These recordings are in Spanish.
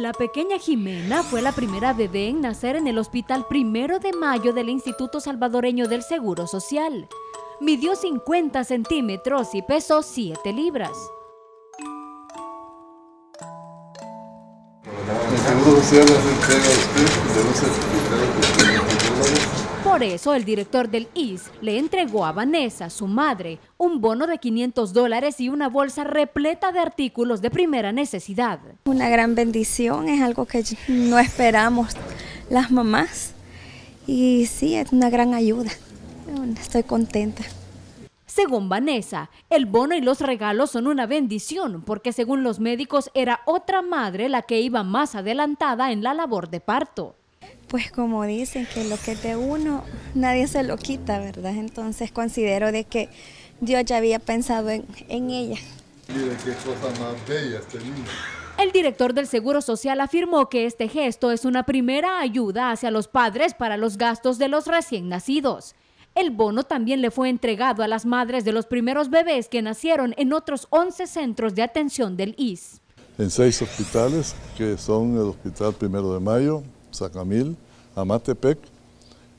La pequeña Jimena fue la primera bebé en nacer en el hospital primero de mayo del Instituto Salvadoreño del Seguro Social. Midió 50 centímetros y pesó 7 libras. Por eso el director del IS le entregó a Vanessa, su madre, un bono de 500 dólares y una bolsa repleta de artículos de primera necesidad. Una gran bendición, es algo que no esperamos las mamás y sí, es una gran ayuda. Estoy contenta. Según Vanessa, el bono y los regalos son una bendición porque según los médicos era otra madre la que iba más adelantada en la labor de parto. Pues como dicen que lo que es de uno nadie se lo quita, ¿verdad? Entonces considero de que Dios ya había pensado en, ella. qué cosa más bella este niño. El director del Seguro Social afirmó que este gesto es una primera ayuda hacia los padres para los gastos de los recién nacidos. El bono también le fue entregado a las madres de los primeros bebés que nacieron en otros 11 centros de atención del IS. En seis hospitales, que son el Hospital Primero de Mayo, Sacamil, Amatepec,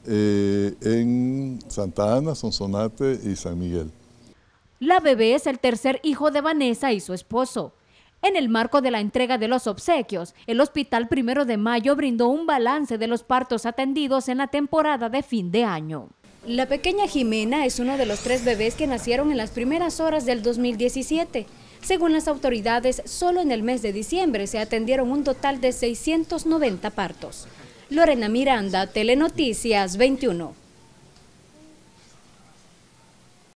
eh, en Santa Ana, Sonsonate y San Miguel. La bebé es el tercer hijo de Vanessa y su esposo. En el marco de la entrega de los obsequios, el Hospital Primero de Mayo brindó un balance de los partos atendidos en la temporada de fin de año. La pequeña Jimena es uno de los tres bebés que nacieron en las primeras horas del 2017. Según las autoridades, solo en el mes de diciembre se atendieron un total de 690 partos. Lorena Miranda, Telenoticias 21.